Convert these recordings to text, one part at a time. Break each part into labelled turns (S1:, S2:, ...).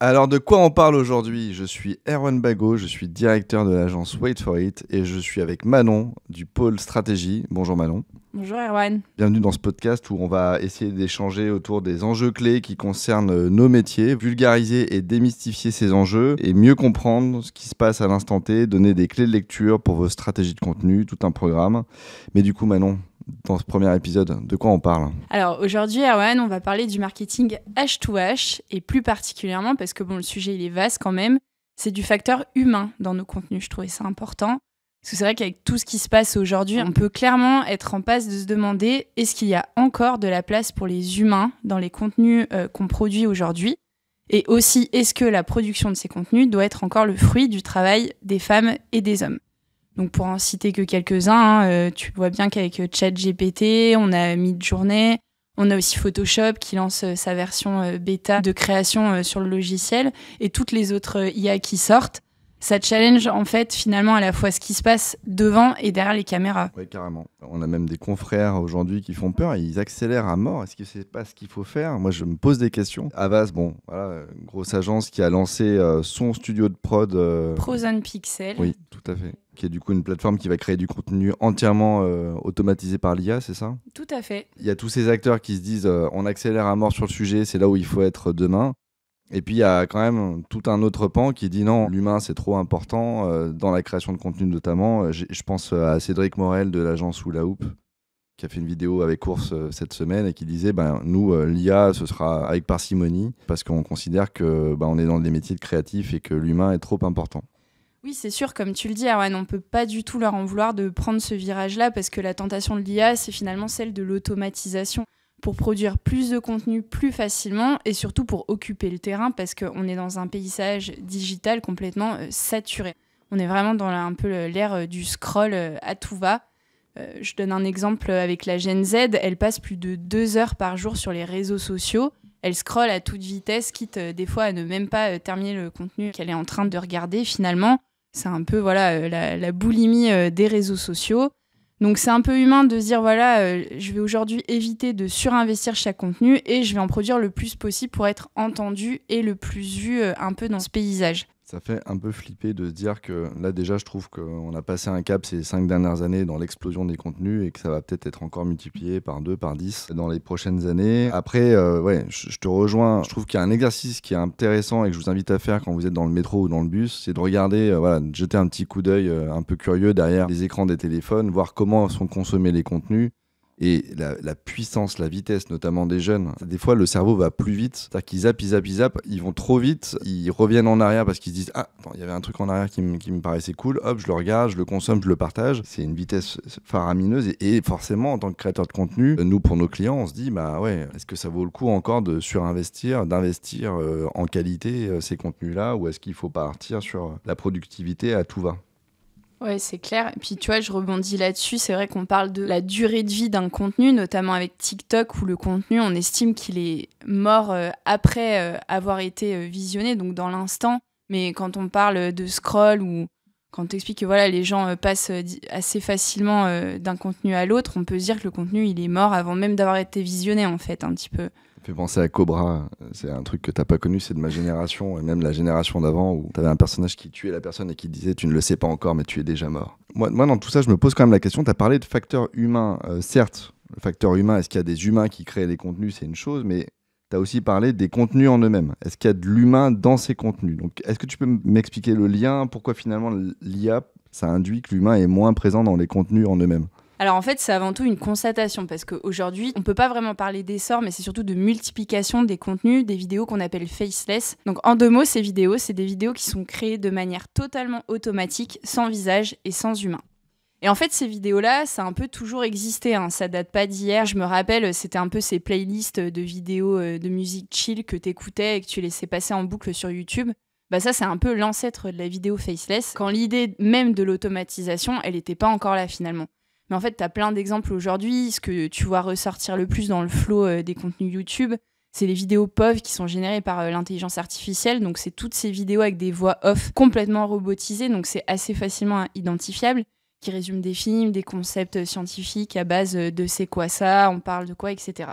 S1: Alors de quoi on parle aujourd'hui Je suis Erwan Bago, je suis directeur de l'agence Wait for It et je suis avec Manon du pôle stratégie. Bonjour Manon.
S2: Bonjour Erwan.
S1: Bienvenue dans ce podcast où on va essayer d'échanger autour des enjeux clés qui concernent euh, nos métiers, vulgariser et démystifier ces enjeux et mieux comprendre ce qui se passe à l'instant T, donner des clés de lecture pour vos stratégies de contenu, tout un programme. Mais du coup Manon, dans ce premier épisode, de quoi on parle
S2: Alors aujourd'hui Erwan, on va parler du marketing H2H et plus particulièrement parce que bon le sujet il est vaste quand même, c'est du facteur humain dans nos contenus, je trouvais ça important. Parce que c'est vrai qu'avec tout ce qui se passe aujourd'hui, on peut clairement être en passe de se demander est-ce qu'il y a encore de la place pour les humains dans les contenus euh, qu'on produit aujourd'hui Et aussi, est-ce que la production de ces contenus doit être encore le fruit du travail des femmes et des hommes donc pour en citer que quelques-uns, hein, euh, tu vois bien qu'avec euh, ChatGPT, on a Midjourney, on a aussi Photoshop qui lance sa version bêta de création sur le logiciel et toutes les autres IA qui sortent ça challenge en fait finalement à la fois ce qui se passe devant et derrière les caméras. Oui, carrément.
S1: On a même des confrères aujourd'hui qui font peur, et ils accélèrent à mort. Est-ce que c'est pas ce qu'il faut faire Moi, je me pose des questions. Avas, bon, voilà, grosse agence qui a lancé euh, son studio de prod. Euh...
S2: Pixel. Oui,
S1: tout à fait qui est du coup une plateforme qui va créer du contenu entièrement euh, automatisé par l'IA, c'est ça Tout à fait. Il y a tous ces acteurs qui se disent euh, on accélère à mort sur le sujet, c'est là où il faut être demain. Et puis il y a quand même tout un autre pan qui dit non, l'humain c'est trop important euh, dans la création de contenu notamment. Euh, je pense euh, à Cédric Morel de l'agence Oula Hoop qui a fait une vidéo avec Course cette semaine et qui disait ben nous l'IA ce sera avec parcimonie parce qu'on considère que ben, on est dans des métiers de créatifs et que l'humain est trop important.
S2: Oui, c'est sûr, comme tu le dis, Arwen, on ne peut pas du tout leur en vouloir de prendre ce virage-là parce que la tentation de l'IA, c'est finalement celle de l'automatisation pour produire plus de contenu plus facilement et surtout pour occuper le terrain parce qu'on est dans un paysage digital complètement euh, saturé. On est vraiment dans un peu l'ère euh, du scroll euh, à tout va. je donne un exemple avec la Gen Z, elle passe plus de deux heures par jour sur les réseaux sociaux. Elle scroll à toute vitesse, quitte des fois à ne même pas terminer le contenu qu'elle est en train de regarder finalement. C'est un peu voilà la boulimie des réseaux sociaux. Donc c'est un peu humain de se dire voilà, euh, je vais aujourd'hui éviter de surinvestir chaque contenu et je vais en produire le plus possible pour être entendu et le plus vu euh, un peu dans ce paysage.
S1: Ça fait un peu flipper de se dire que là déjà je trouve qu'on a passé un cap ces cinq dernières années dans l'explosion des contenus et que ça va peut-être être encore multiplié par deux, par dix dans les prochaines années. Après, euh, ouais, je, te rejoins. Je trouve qu'il y a un exercice qui est intéressant et que je vous invite à faire quand vous êtes dans le métro ou dans le bus, c'est de regarder, euh, voilà, de jeter un petit coup d'œil euh, un peu curieux derrière les écrans des téléphones, voir comment sont consommés les contenus. Et la, puissance, la vitesse, notamment des jeunes, des fois le cerveau va plus vite. C'est-à-dire qu'ils zappent, ils zappent, ils zappent, ils vont trop vite, ils reviennent en arrière parce qu'ils se disent Ah, il y avait un truc en arrière qui, me paraissait cool, hop, je le regarde, je le consomme, je le partage. C'est une vitesse faramineuse. Et, forcément, en tant que créateur de contenu, nous, pour nos clients, on se dit Bah ouais, est-ce que ça vaut le coup encore de surinvestir, d'investir euh, en qualité euh, ces contenus-là, ou est-ce qu'il faut partir sur la productivité à tout va
S2: oui, c'est clair. Et puis tu vois, je rebondis là-dessus. C'est vrai qu'on parle de la durée de vie d'un contenu, notamment avec TikTok, où le contenu, on estime qu'il est mort euh, après euh, avoir été euh, visionné, donc dans l'instant. Mais quand on parle de scroll ou quand tu expliques que voilà, les gens passent assez facilement d'un contenu à l'autre, on peut se dire que le contenu, il est mort avant même d'avoir été visionné, en fait, un petit peu
S1: fait penser à Cobra. C'est un truc que t'as pas connu, c'est de ma génération et même la génération d'avant où tu avais un personnage qui tuait la personne et qui disait tu ne le sais pas encore mais tu es déjà mort. Moi, dans tout ça, je me pose quand même la question. tu as parlé de facteurs humains, euh, certes. Le facteur humain, est-ce qu'il y a des humains qui créent les contenus, c'est une chose, mais tu as aussi parlé des contenus en eux-mêmes. Est-ce qu'il y a de l'humain dans ces contenus Donc, est-ce que tu peux m'expliquer le lien Pourquoi finalement l'IA, ça induit que l'humain est moins présent dans les contenus en eux-mêmes
S2: alors en fait, c'est avant tout une constatation parce qu'aujourd'hui, on peut pas vraiment parler d'essor, mais c'est surtout de multiplication des contenus, des vidéos qu'on appelle faceless. Donc en deux mots, ces vidéos, c'est des vidéos qui sont créées de manière totalement automatique, sans visage et sans humain. Et en fait, ces vidéos-là, ça a un peu toujours existé. Hein. Ça date pas d'hier. Je me rappelle, c'était un peu ces playlists de vidéos euh, de musique chill que t'écoutais et que tu laissais passer en boucle sur YouTube. Bah ça, c'est un peu l'ancêtre de la vidéo faceless, quand l'idée même de l'automatisation, elle n'était pas encore là finalement. Mais en fait, tu as plein d'exemples aujourd'hui. Ce que tu vois ressortir le plus dans le flot euh, des contenus YouTube, c'est les vidéos POV qui sont générées par euh, l'intelligence artificielle. Donc, c'est toutes ces vidéos avec des voix off complètement robotisées. Donc, c'est assez facilement identifiable. Qui résument des films, des concepts scientifiques à base euh, de c'est quoi ça, on parle de quoi, etc.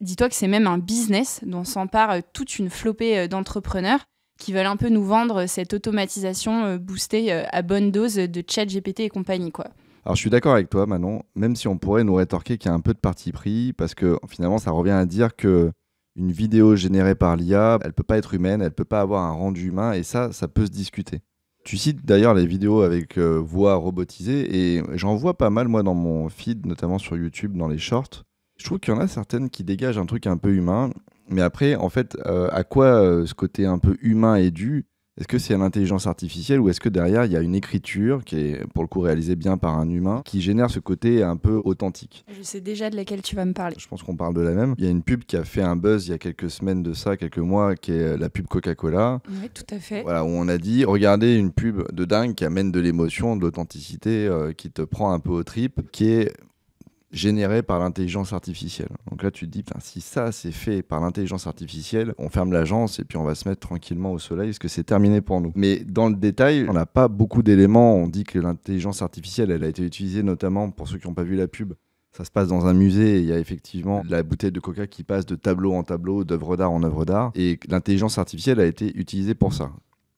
S2: Dis-toi que c'est même un business dont s'empare toute une flopée d'entrepreneurs qui veulent un peu nous vendre cette automatisation boostée à bonne dose de chat GPT et compagnie, quoi.
S1: Alors je suis d'accord avec toi, Manon, même si on pourrait nous rétorquer qu'il y a un peu de parti pris, parce que finalement ça revient à dire que une vidéo générée par l'IA, elle peut pas être humaine, elle peut pas avoir un rendu humain, et ça, ça peut se discuter. Tu cites d'ailleurs les vidéos avec euh, voix robotisée, et j'en vois pas mal moi dans mon feed, notamment sur YouTube, dans les shorts. Je trouve qu'il y en a certaines qui dégagent un truc un peu humain, mais après, en fait, euh, à quoi euh, ce côté un peu humain est dû est-ce que c'est l'intelligence artificielle ou est-ce que derrière il y a une écriture qui est pour le coup réalisée bien par un humain qui génère ce côté un peu authentique
S2: Je sais déjà de laquelle tu vas me parler. Je pense qu'on
S1: parle de la même. Il y a une pub qui a fait un buzz il y a quelques semaines de ça, quelques mois, qui est la pub Coca-Cola. Oui, tout à fait. Voilà, où on a dit regardez une pub de dingue qui amène de l'émotion, de l'authenticité, euh, qui te prend un peu aux tripes, qui est généré par l'intelligence artificielle. Donc là, tu te dis, si ça c'est fait par l'intelligence artificielle, on ferme l'agence et puis on va se mettre tranquillement au soleil parce que c'est terminé pour nous. Mais dans le détail, on n'a pas beaucoup d'éléments. On dit que l'intelligence artificielle, elle a été utilisée notamment pour ceux qui n'ont pas vu la pub. Ça se passe dans un musée et il y a effectivement la bouteille de coca qui passe de tableau en tableau, d'œuvre d'art en œuvre d'art. Et l'intelligence artificielle a été utilisée pour ça.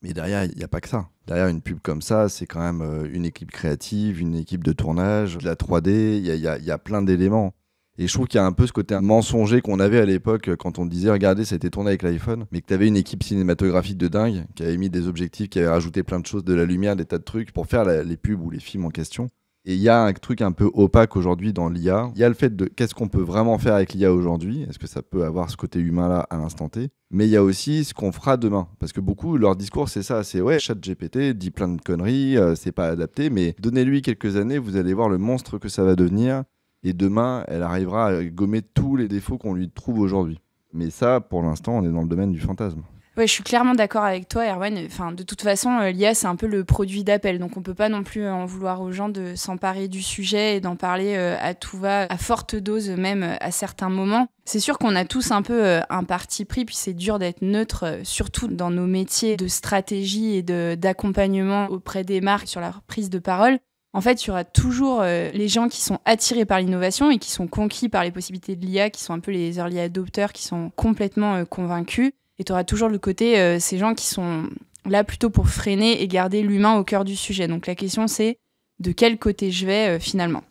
S1: Mais derrière, il n'y a pas que ça. Derrière une pub comme ça, c'est quand même euh, une équipe créative, une équipe de tournage, de la 3D, il y a, y, y a, plein d'éléments. Et je trouve qu'il y a un peu ce côté mensonger qu'on avait à l'époque euh, quand on disait regardez, ça a été tourné avec l'iPhone, mais que tu avais une équipe cinématographique de dingue qui avait mis des objectifs, qui avait rajouté plein de choses, de la lumière, des tas de trucs pour faire les pubs ou les films en question. Et il y a un truc un peu opaque aujourd'hui dans l'IA. Il y a le fait de qu'est-ce qu'on peut vraiment faire avec l'IA aujourd'hui Est-ce que ça peut avoir ce côté humain-là à l'instant T Mais il y a aussi ce qu'on fera demain. Parce que beaucoup, leur discours, c'est ça c'est ouais, chat GPT dit plein de conneries, euh, c'est pas adapté, mais donnez-lui quelques années, vous allez voir le monstre que ça va devenir. Et demain, elle arrivera à gommer tous les défauts qu'on lui trouve aujourd'hui. Mais ça, pour l'instant, on est dans le domaine du fantasme.
S2: Ouais, je suis clairement d'accord avec toi, Erwan. Enfin, de toute façon, euh, l'IA, c'est un peu le produit d'appel. Donc, on peut pas non plus euh, en vouloir aux gens de s'emparer du sujet et d'en parler euh, à tout va, à forte dose même à certains moments. C'est sûr qu'on a tous un peu un parti pris, puis c'est dur d'être neutre, surtout dans nos métiers de stratégie et d'accompagnement auprès des marques sur la prise de parole. En fait, il y aura toujours les gens qui sont attirés par l'innovation et qui sont conquis par les possibilités de l'IA, qui sont un peu les early adopteurs, qui sont complètement convaincus. Et tu auras toujours le côté, euh, ces gens qui sont là plutôt pour freiner et garder l'humain au cœur du sujet. Donc la question c'est de quel côté je vais euh, finalement.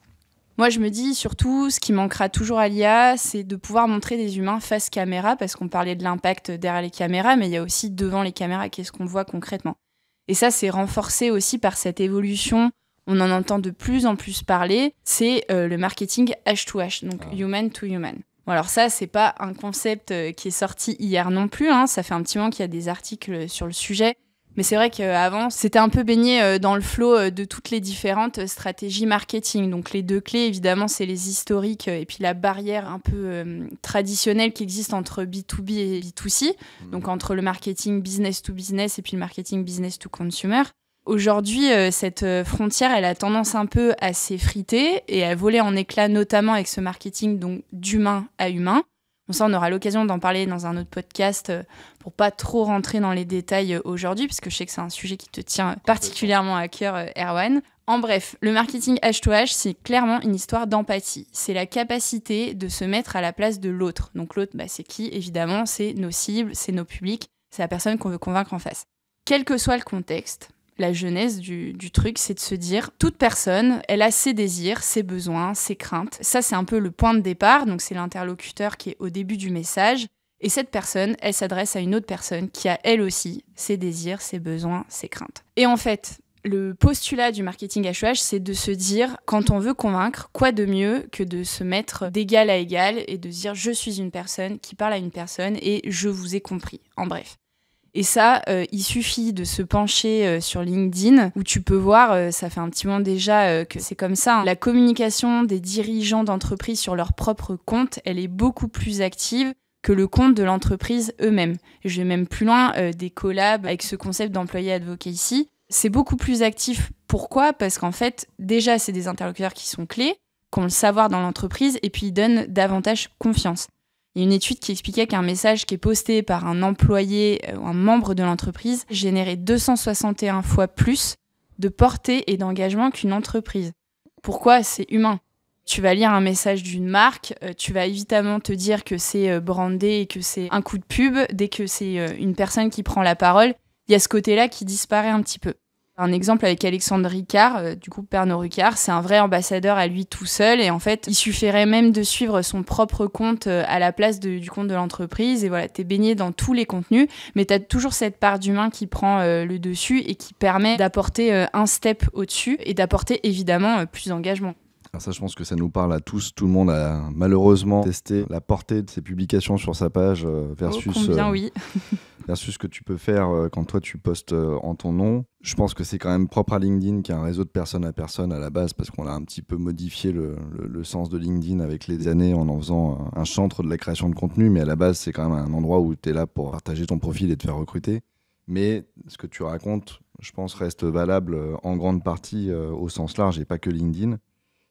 S2: Moi je me dis surtout, ce qui manquera toujours à l'IA, c'est de pouvoir montrer des humains face caméra, parce qu'on parlait de l'impact derrière les caméras, mais il y a aussi devant les caméras, qu'est-ce qu'on voit concrètement. Et ça c'est renforcé aussi par cette évolution on en entend de plus en plus parler, c'est euh, le marketing H2H, donc ah. human to human alors ça, c'est pas un concept euh, qui est sorti hier non plus. Hein. Ça fait un petit moment qu'il y a des articles sur le sujet. Mais c'est vrai qu'avant, c'était un peu baigné euh, dans le flot euh, de toutes les différentes stratégies marketing. Donc les deux clés, évidemment, c'est les historiques et puis la barrière un peu traditionnelle qui existe entre B2B et B2C, mmh. donc entre le marketing business to business et puis le marketing business to consumer. Aujourd'hui, euh, cette euh, frontière, elle a tendance un peu à s'effriter et à voler en éclats, notamment avec ce marketing donc d'humain à humain. ça, on aura l'occasion d'en parler dans un autre podcast euh, pour pas trop rentrer dans les détails aujourd'hui, puisque je sais que c'est un sujet qui te tient particulièrement à cœur, Erwan. En bref, le marketing H2H, c'est clairement une histoire d'empathie. C'est la capacité de se mettre à la place de l'autre. Donc l'autre, bah, c'est qui Évidemment, c'est nos cibles, c'est nos publics, c'est la personne qu'on veut convaincre en face. Quel que soit le contexte, la genèse du, truc, c'est de se dire, toute personne, elle a ses désirs, ses besoins, ses craintes. Ça, c'est un peu le point de départ, donc c'est l'interlocuteur qui est au début du message. Et cette personne, elle s'adresse à une autre personne qui a elle aussi ses désirs, ses besoins, ses craintes. Et en fait, le postulat du marketing HOH, e c'est de se dire, quand on veut convaincre, quoi de mieux que de se mettre d'égal à égal et de dire je suis une personne qui parle à une personne et je vous ai compris. En bref. Et ça, euh, il suffit de se pencher euh, sur LinkedIn, où tu peux voir, euh, ça fait un petit moment déjà que c'est comme ça, hein. la communication des dirigeants d'entreprise sur leur propre compte, elle est beaucoup plus active que le compte de l'entreprise eux-mêmes. Je vais même plus loin, des collabs avec ce concept d'employé ici. C'est beaucoup plus actif. Pourquoi Parce qu'en fait, déjà, c'est des interlocuteurs qui sont clés, qui ont le savoir dans l'entreprise, et puis ils donnent davantage confiance. Il y a une étude qui expliquait qu'un message qui est posté par un employé euh, ou un membre de l'entreprise générait 261 fois plus de portée et d'engagement qu'une entreprise. Pourquoi C'est humain. Tu vas lire un message d'une marque, euh, tu vas évidemment te dire que c'est euh, brandé et que c'est un coup de pub. Dès que c'est une personne qui prend la parole, il y a ce côté-là qui disparaît un petit peu. Un exemple avec Alexandre Ricard, euh, du coup Pernod Ricard, c'est un vrai ambassadeur à lui tout seul et en fait il suffirait même de suivre son propre compte euh, à la place du compte de l'entreprise et voilà, t'es baigné dans tous les contenus mais t'as toujours cette part d'humain qui prend euh, le dessus et qui permet d'apporter un step au-dessus et d'apporter évidemment plus d'engagement.
S1: Alors ça, je pense que ça nous parle à tous. Tout le monde a malheureusement testé la portée de ses publications sur sa page oh, versus. Oh, combien, oui. versus ce que tu peux faire euh, quand toi tu postes euh, en ton nom. Je pense que c'est quand même propre à LinkedIn qui est un réseau de personne à personne à la base parce qu'on a un petit peu modifié le, le, sens de LinkedIn avec les années en en faisant un, chantre de la création de contenu. Mais à la base, c'est quand même un endroit où tu es là pour partager ton profil et te faire recruter. Mais ce que tu racontes, je pense, reste valable euh, en grande partie au sens large et pas que LinkedIn.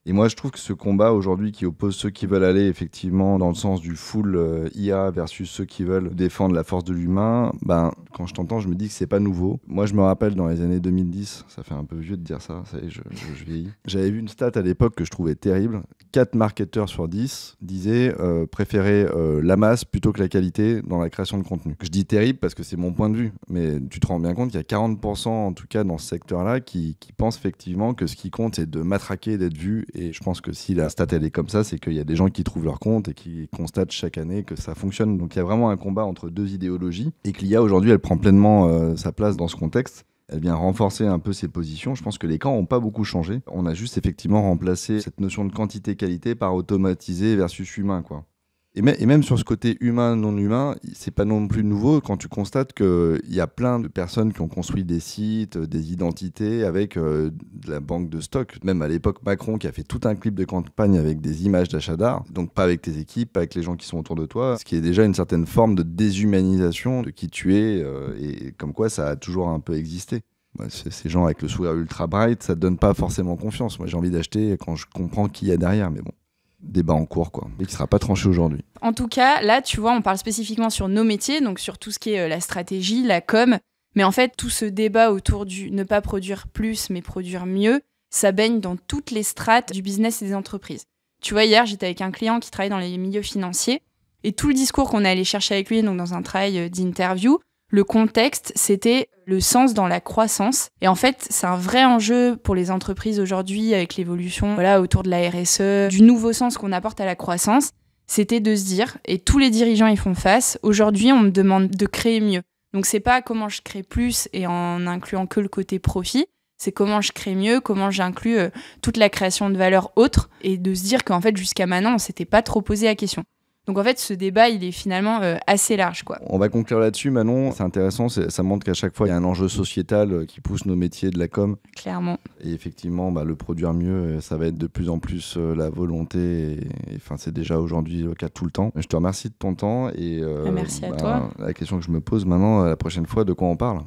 S1: Et moi, je trouve que ce combat aujourd'hui qui oppose ceux qui veulent aller effectivement dans le sens du full euh, IA versus ceux qui veulent défendre la force de l'humain, ben, quand je t'entends, je me dis que c'est pas nouveau. Moi, je me rappelle dans les années 2010, ça fait un peu vieux de dire ça, ça je, vieillis. J'avais vu une stat à l'époque que je trouvais terrible. 4 marketeurs sur 10 disaient euh, préférer euh, la masse plutôt que la qualité dans la création de contenu. Je dis terrible parce que c'est mon point de vue, mais tu te rends bien compte qu'il y a 40% en tout cas dans ce secteur-là qui, qui pensent effectivement que ce qui compte c'est de matraquer, d'être vu et je pense que si la stat est comme ça, c'est qu'il y a des gens qui trouvent leur compte et qui constatent chaque année que ça fonctionne. Donc il y a vraiment un combat entre deux idéologies et que l'IA aujourd'hui elle prend pleinement euh, sa place dans ce contexte elle vient renforcer un peu ses positions. Je pense que les camps n'ont pas beaucoup changé. On a juste effectivement remplacé cette notion de quantité-qualité par automatisé versus humain, quoi. Et, même sur ce côté humain, non humain, c'est pas non plus nouveau quand tu constates qu'il y a plein de personnes qui ont construit des sites, des identités avec euh, de la banque de stock. Même à l'époque, Macron qui a fait tout un clip de campagne avec des images d'achat d'art, donc pas avec tes équipes, pas avec les gens qui sont autour de toi, ce qui est déjà une certaine forme de déshumanisation de qui tu es euh, et comme quoi ça a toujours un peu existé bah, ces gens avec le sourire ultra bright, ça ne donne pas forcément confiance. Moi, j'ai envie d'acheter quand je comprends qui y a derrière, mais bon débat en cours, quoi, et qui sera pas tranché aujourd'hui.
S2: En tout cas, là, tu vois, on parle spécifiquement sur nos métiers, donc sur tout ce qui est euh, la stratégie, la com. Mais en fait, tout ce débat autour du ne pas produire plus, mais produire mieux, ça baigne dans toutes les strates du business et des entreprises. Tu vois, hier, j'étais avec un client qui travaille dans les milieux financiers, et tout le discours qu'on a allé chercher avec lui, donc dans un travail euh, d'interview, le contexte, c'était le sens dans la croissance. Et en fait, c'est un vrai enjeu pour les entreprises aujourd'hui avec l'évolution voilà, autour de la RSE, du nouveau sens qu'on apporte à la croissance. C'était de se dire, et tous les dirigeants y font face, aujourd'hui, on me demande de créer mieux. Donc, c'est pas comment je crée plus et en incluant que le côté profit, c'est comment je crée mieux, comment j'inclus euh, toute la création de valeur autre, et de se dire qu'en fait, jusqu'à maintenant, on s'était pas trop posé la question. Donc en fait, ce débat, il est finalement euh, assez large. Quoi.
S1: On va conclure là-dessus, Manon. C'est intéressant, ça montre qu'à chaque fois, il y a un enjeu sociétal euh, qui pousse nos métiers de la com. Clairement. Et effectivement, bah, le produire mieux, euh, ça va être de plus en plus la volonté. Et, enfin, c'est déjà aujourd'hui le cas tout le temps. Je te remercie de ton temps. Et, Merci à bah, toi. La question que je me pose maintenant, la prochaine fois, de quoi on parle